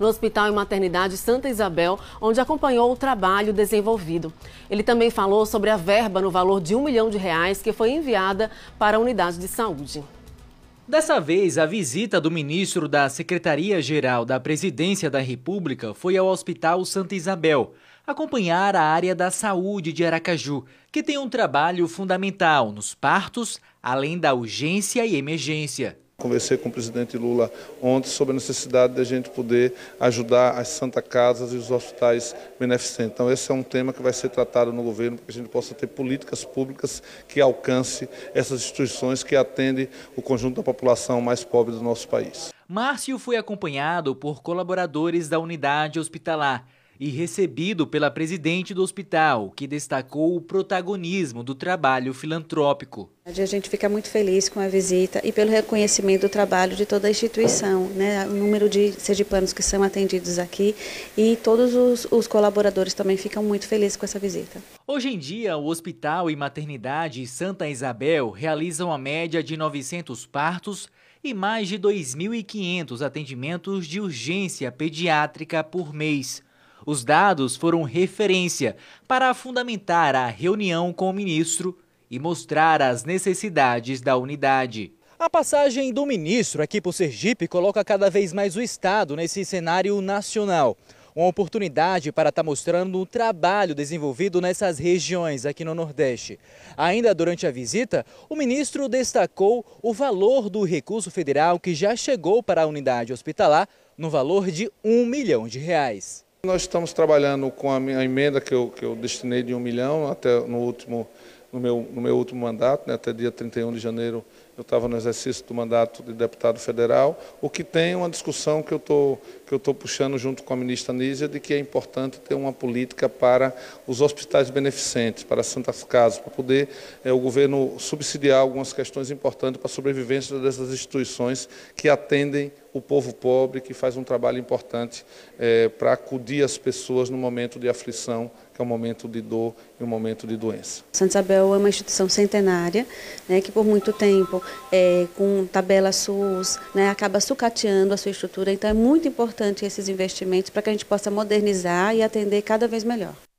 no Hospital e Maternidade Santa Isabel, onde acompanhou o trabalho desenvolvido. Ele também falou sobre a verba no valor de um milhão de reais que foi enviada para a unidade de saúde. Dessa vez, a visita do ministro da Secretaria-Geral da Presidência da República foi ao Hospital Santa Isabel, acompanhar a área da saúde de Aracaju, que tem um trabalho fundamental nos partos, além da urgência e emergência. Conversei com o presidente Lula ontem sobre a necessidade da gente poder ajudar as Santa Casas e os hospitais beneficentes. Então, esse é um tema que vai ser tratado no governo, para que a gente possa ter políticas públicas que alcance essas instituições que atendem o conjunto da população mais pobre do nosso país. Márcio foi acompanhado por colaboradores da unidade hospitalar e recebido pela presidente do hospital, que destacou o protagonismo do trabalho filantrópico. A gente fica muito feliz com a visita e pelo reconhecimento do trabalho de toda a instituição, né? o número de sergipanos que são atendidos aqui e todos os, os colaboradores também ficam muito felizes com essa visita. Hoje em dia, o Hospital e Maternidade Santa Isabel realizam a média de 900 partos e mais de 2.500 atendimentos de urgência pediátrica por mês. Os dados foram referência para fundamentar a reunião com o ministro e mostrar as necessidades da unidade. A passagem do ministro aqui o Sergipe coloca cada vez mais o Estado nesse cenário nacional. Uma oportunidade para estar tá mostrando o trabalho desenvolvido nessas regiões aqui no Nordeste. Ainda durante a visita, o ministro destacou o valor do recurso federal que já chegou para a unidade hospitalar, no valor de um milhão de reais. Nós estamos trabalhando com a, minha, a emenda que eu, que eu destinei de um milhão até no último no meu, no meu último mandato, né, até dia 31 de janeiro eu estava no exercício do mandato de deputado federal, o que tem uma discussão que eu tô, que estou puxando junto com a ministra Nízia de que é importante ter uma política para os hospitais beneficentes, para Santas Casas, para poder é, o governo subsidiar algumas questões importantes para a sobrevivência dessas instituições que atendem o povo pobre, que faz um trabalho importante é, para acudir as pessoas no momento de aflição, que é um momento de dor e um momento de doença. Santa Isabel é uma instituição centenária, né, que por muito tempo, é, com tabela SUS, né, acaba sucateando a sua estrutura, então é muito importante esses investimentos para que a gente possa modernizar e atender cada vez melhor.